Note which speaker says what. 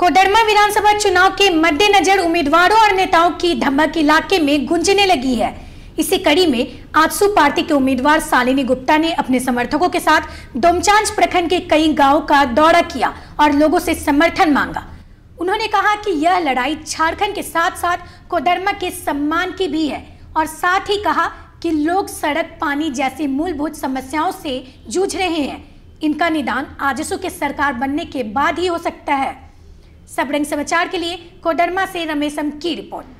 Speaker 1: कोडरमा विधानसभा चुनाव के मद्देनजर उम्मीदवारों और नेताओं की धमक इलाके में गुंजने लगी है इसी कड़ी में आजसू पार्टी के उम्मीदवार सालिनी गुप्ता ने अपने समर्थकों के साथ दोमचांच प्रखंड के कई गाँव का दौरा किया और लोगों से समर्थन मांगा उन्होंने कहा कि यह लड़ाई झारखंड के साथ साथ कोडरमा के सम्मान की भी है और साथ ही कहा कि लोग सड़क पानी जैसी मूलभूत समस्याओं से जूझ रहे हैं इनका निदान आजसू के सरकार बनने के बाद ही हो सकता है सबरंग समाचार के लिए कोडरमा से रमेशम की रिपोर्ट